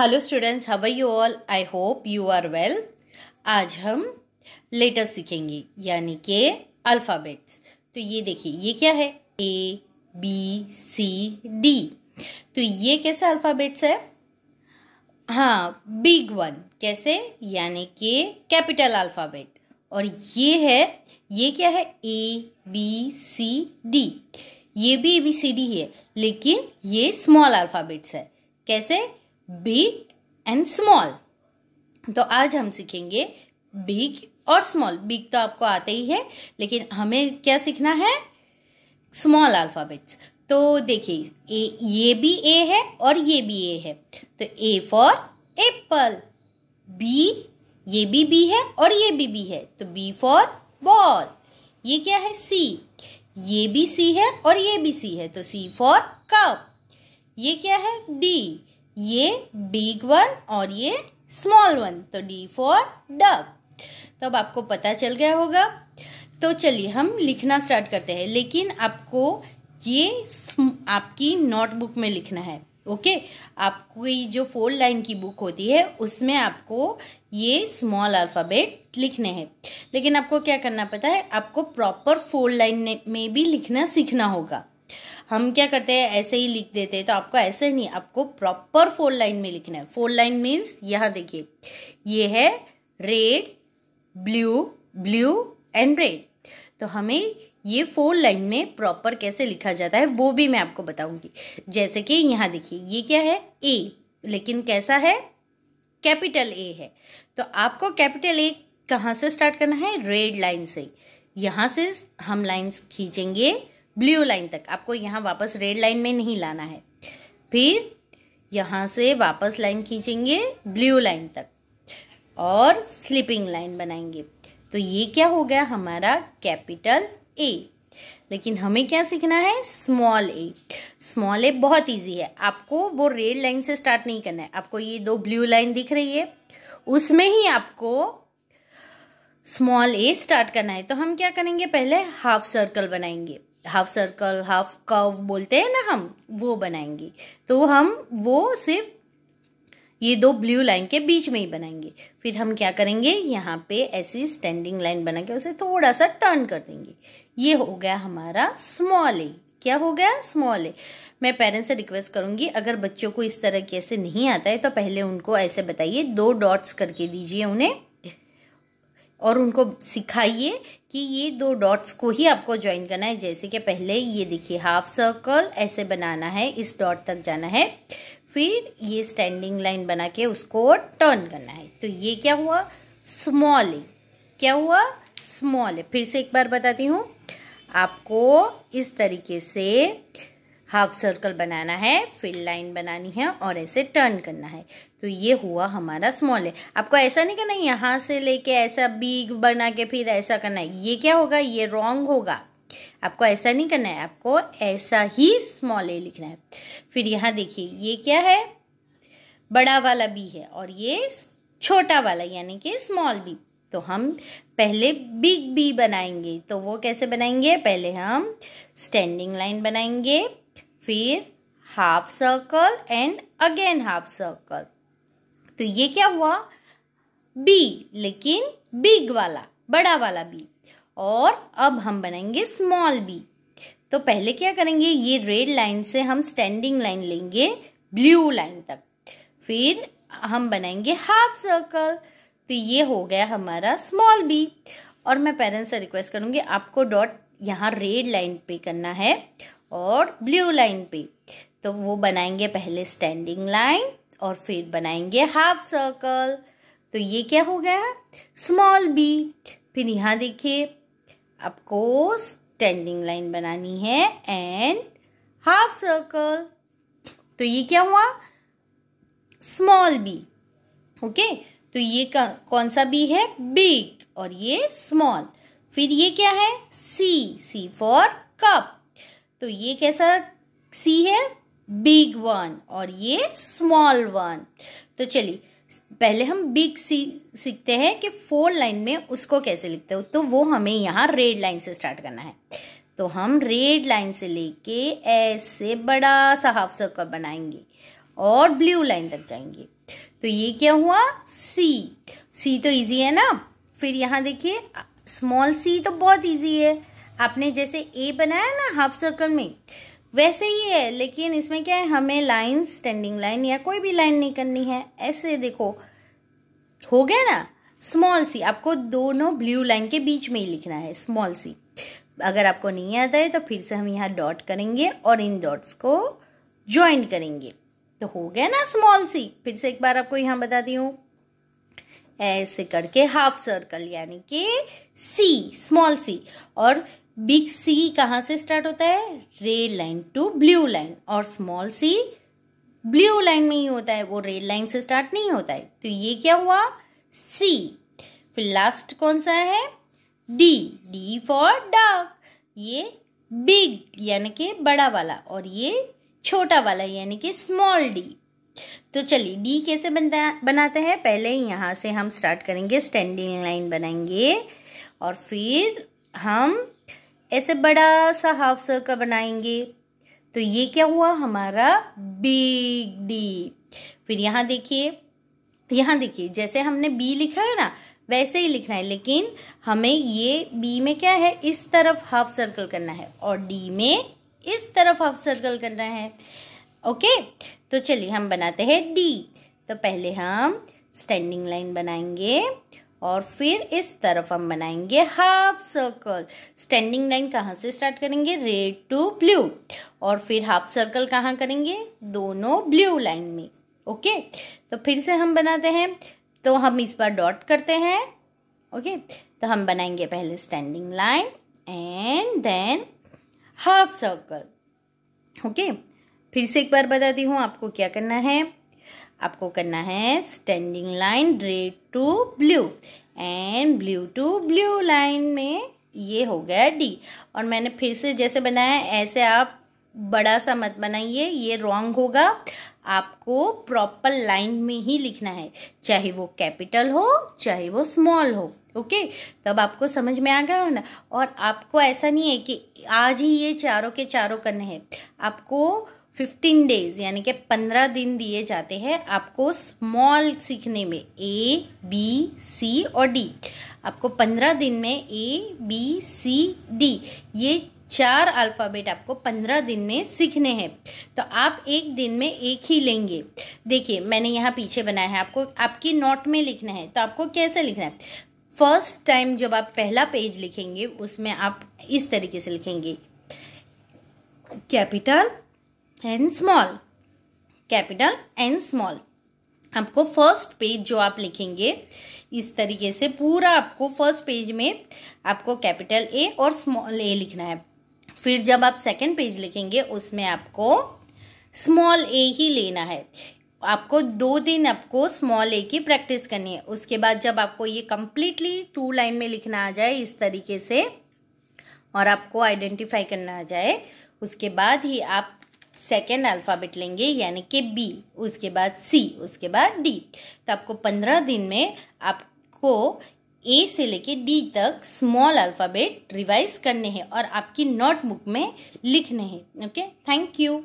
hello students have you all I hope you are well आज हम letter सीखेंगे यानी के अल्फ़ाबेट्स तो ये देखिए ये क्या है ए बी सी डी तो ये कैसे अल्फ़ाबेट्स है हाँ बिग वन कैसे यानी के कैपिटल अल्फ़ाबेट और ये है ये क्या है ए बी सी डी ये भी ए बी सी डी है लेकिन ये स्मॉल अल्फ़ाबेट्स है कैसे बिग एंड स्मॉल तो आज हम सीखेंगे बिग और स्मॉल बिग तो आपको आते ही है लेकिन हमें क्या सीखना है स्मॉल अल्फ़ाबेट्स तो देखिए ये भी ए है और ये भी ए है तो ए फॉर एप्पल बी ये भी बी है और ये भी बी है तो बी फॉर बॉल ये क्या है सी ये भी सी है और ये भी सी है तो सी फॉर कप ये क्या है डी ये बिग वन और ये स्मॉल वन तो डी फॉर डग तो अब आपको पता चल गया होगा तो चलिए हम लिखना स्टार्ट करते हैं लेकिन आपको ये आपकी नोटबुक में लिखना है ओके आपकी जो फोर लाइन की बुक होती है उसमें आपको ये स्मॉल अल्फ़ाबेट लिखने हैं लेकिन आपको क्या करना पता है आपको प्रॉपर फोर लाइन में भी लिखना सीखना होगा हम क्या करते हैं ऐसे ही लिख देते हैं तो आपको ऐसे नहीं आपको प्रॉपर फोर लाइन में लिखना है फोर लाइन मीन्स यहाँ देखिए ये है red blue blue and red तो हमें ये फोर लाइन में प्रॉपर कैसे लिखा जाता है वो भी मैं आपको बताऊंगी जैसे कि यहाँ देखिए ये क्या है ए लेकिन कैसा है कैपिटल ए है तो आपको कैपिटल ए कहाँ से स्टार्ट करना है रेड लाइन से यहाँ से हम लाइंस खींचेंगे ब्लू लाइन तक आपको यहाँ वापस रेड लाइन में नहीं लाना है फिर यहाँ से वापस लाइन खींचेंगे ब्लू लाइन तक और स्लिपिंग लाइन बनाएंगे तो ये क्या हो गया हमारा कैपिटल ए लेकिन हमें क्या सीखना है स्मॉल ए स्मॉल ए बहुत इजी है आपको वो रेड लाइन से स्टार्ट नहीं करना है आपको ये दो ब्लू लाइन दिख रही है उसमें ही आपको स्मॉल ए स्टार्ट करना है तो हम क्या करेंगे पहले हाफ सर्कल बनाएंगे हाफ सर्कल हाफ कर्व बोलते हैं ना हम वो बनाएंगे तो हम वो सिर्फ ये दो ब्लू लाइन के बीच में ही बनाएंगे फिर हम क्या करेंगे यहाँ पे ऐसी स्टैंडिंग लाइन बना के उसे थोड़ा सा टर्न कर देंगे ये हो गया हमारा स्मॉल ए क्या हो गया स्मॉल ए मैं पेरेंट्स से रिक्वेस्ट करूँगी अगर बच्चों को इस तरह के ऐसे नहीं आता है तो पहले उनको ऐसे बताइए दो डॉट्स करके दीजिए उन्हें और उनको सिखाइए कि ये दो डॉट्स को ही आपको ज्वाइन करना है जैसे कि पहले ये देखिए हाफ सर्कल ऐसे बनाना है इस डॉट तक जाना है फिर ये स्टैंडिंग लाइन बना के उसको टर्न करना है तो ये क्या हुआ स्मॉल ए क्या हुआ स्मॉल ए फिर से एक बार बताती हूँ आपको इस तरीके से हाफ सर्कल बनाना है फिल लाइन बनानी है और ऐसे टर्न करना है तो ये हुआ हमारा स्मॉल है आपको ऐसा नहीं करना है यहाँ से लेके ऐसा बिग बना के फिर ऐसा करना है ये क्या होगा ये रॉन्ग होगा आपको ऐसा नहीं करना है आपको ऐसा ही स्मॉल ए लिखना है फिर यहाँ देखिए ये क्या है बड़ा वाला बी है और ये छोटा वाला यानी कि स्मॉल बी तो हम पहले बिग बी बनाएंगे तो वो कैसे बनाएंगे पहले हम स्टैंडिंग लाइन बनाएंगे फिर half circle and again half circle तो ये क्या हुआ बी लेकिन बिग वाला बड़ा वाला बी और अब हम बनाएंगे स्मॉल बी तो पहले क्या करेंगे ये रेड लाइन से हम स्टैंडिंग लाइन लेंगे ब्लू लाइन तक फिर हम बनाएंगे हाफ सर्कल तो ये हो गया हमारा स्मॉल बी और मैं पेरेंट्स से रिक्वेस्ट करूंगी आपको डॉट यहाँ रेड लाइन पे करना है और ब्लू लाइन पे तो वो बनाएंगे पहले स्टैंडिंग लाइन और फिर बनाएंगे हाफ सर्कल तो ये क्या हो गया स्मॉल बी फिर यहाँ देखिए आपको स्टैंडिंग लाइन बनानी है एंड हाफ सर्कल तो ये क्या हुआ स्मॉल बी ओके तो ये कौन सा बी है बिग और ये स्मॉल फिर ये क्या है सी सी फॉर कप तो ये कैसा सी है बिग वन और ये स्मॉल वन तो चलिए पहले हम बिग सी सीखते हैं कि फोर लाइन में उसको कैसे लिखते हो तो वो हमें यहाँ रेड लाइन से स्टार्ट करना है तो हम रेड लाइन से लेके ऐसे बड़ा सा हाफ सर्कल बनाएंगे और ब्लू लाइन तक जाएंगे तो ये क्या हुआ सी सी तो इजी है ना फिर यहाँ देखिए स्मॉल सी तो बहुत इजी है आपने जैसे ए बनाया ना हाफ सर्कल में वैसे ही है लेकिन इसमें क्या है हमें लाइन स्टैंडिंग लाइन या कोई भी लाइन नहीं करनी है ऐसे देखो हो गया ना स्मॉल सी आपको दोनों ब्लू लाइन के बीच में ही लिखना है स्मॉल सी अगर आपको नहीं आता है तो फिर से हम यहाँ डॉट करेंगे और इन डॉट्स को ज्वाइन करेंगे तो हो गया ना स्मॉल सी फिर से एक बार आपको यहाँ बता दी हूँ ऐसे करके हाफ सर्कल यानी कि सी स्मॉल सी और बिग सी कहाँ से स्टार्ट होता है red line to blue line और स्मॉल सी ब्लू लाइन में ही होता है वो रेड लाइन से स्टार्ट नहीं होता है तो ये क्या हुआ सी फिर लास्ट कौन सा है डी डी फॉर डार्क ये बिग यानी कि बड़ा वाला और ये छोटा वाला यानी कि स्मॉल डी तो चलिए डी कैसे बनता बनाते हैं पहले यहाँ से हम स्टार्ट करेंगे स्टैंडिंग लाइन बनाएंगे और फिर हम ऐसे बड़ा सा हाफ सर्कल बनाएंगे तो ये क्या हुआ हमारा बिग डी फिर यहां देखिए यहाँ देखिए जैसे हमने बी लिखा है ना वैसे ही लिखना है लेकिन हमें ये बी में क्या है इस तरफ हाफ सर्कल करना है और डी में इस तरफ हाफ सर्कल करना है ओके तो चलिए हम बनाते हैं डी तो पहले हम स्टैंडिंग लाइन बनाएंगे और फिर इस तरफ हम बनाएंगे हाफ सर्कल स्टैंडिंग लाइन कहाँ से स्टार्ट करेंगे रेड टू ब्लू और फिर हाफ सर्कल कहाँ करेंगे दोनों ब्लू लाइन में ओके तो फिर से हम बनाते हैं तो हम इस बार डॉट करते हैं ओके तो हम बनाएंगे पहले standing line and then half circle okay फिर से एक बार बताती हूँ आपको क्या करना है आपको करना है standing line red to blue and blue to blue line में ये हो गया डी और मैंने फिर से जैसे बनाया ऐसे आप बड़ा सा मत बनाइए ये रॉन्ग होगा आपको प्रॉपर लाइन में ही लिखना है चाहे वो कैपिटल हो चाहे वो स्मॉल हो ओके तब आपको समझ में आ गया हो ना और आपको ऐसा नहीं है कि आज ही ये चारों के चारों करने हैं आपको फिफ्टीन डेज यानी कि पंद्रह दिन दिए जाते हैं आपको स्मॉल सीखने में ए बी सी और डी आपको पंद्रह दिन में ए बी सी डी ये चार अल्फ़ाबेट आपको पंद्रह दिन में सीखने हैं तो आप एक दिन में एक ही लेंगे देखिए मैंने यहाँ पीछे बनाया है आपको आपकी नोट में लिखना है तो आपको कैसे लिखना है फर्स्ट टाइम जब आप पहला पेज लिखेंगे उसमें आप इस तरीके से लिखेंगे capital and small capital and small आपको फर्स्ट पेज जो आप लिखेंगे इस तरीके से पूरा आपको फर्स्ट पेज में आपको कैपिटल ए और स्मॉल ए लिखना है फिर जब आप सेकंड पेज लिखेंगे उसमें आपको स्मॉल ए ही लेना है आपको दो दिन आपको स्मॉल ए की प्रैक्टिस करनी है उसके बाद जब आपको ये कम्प्लीटली टू लाइन में लिखना आ जाए इस तरीके से और आपको आइडेंटिफाई करना आ जाए उसके बाद ही आप सेकेंड अल्फ़ाबेट लेंगे यानी कि बी उसके बाद सी उसके बाद डी तो आपको पंद्रह दिन में आपको ए से लेके डी तक स्मॉल अल्फ़ाबेट रिवाइज करने हैं और आपकी नोटबुक में लिखने हैं ओके थैंक यू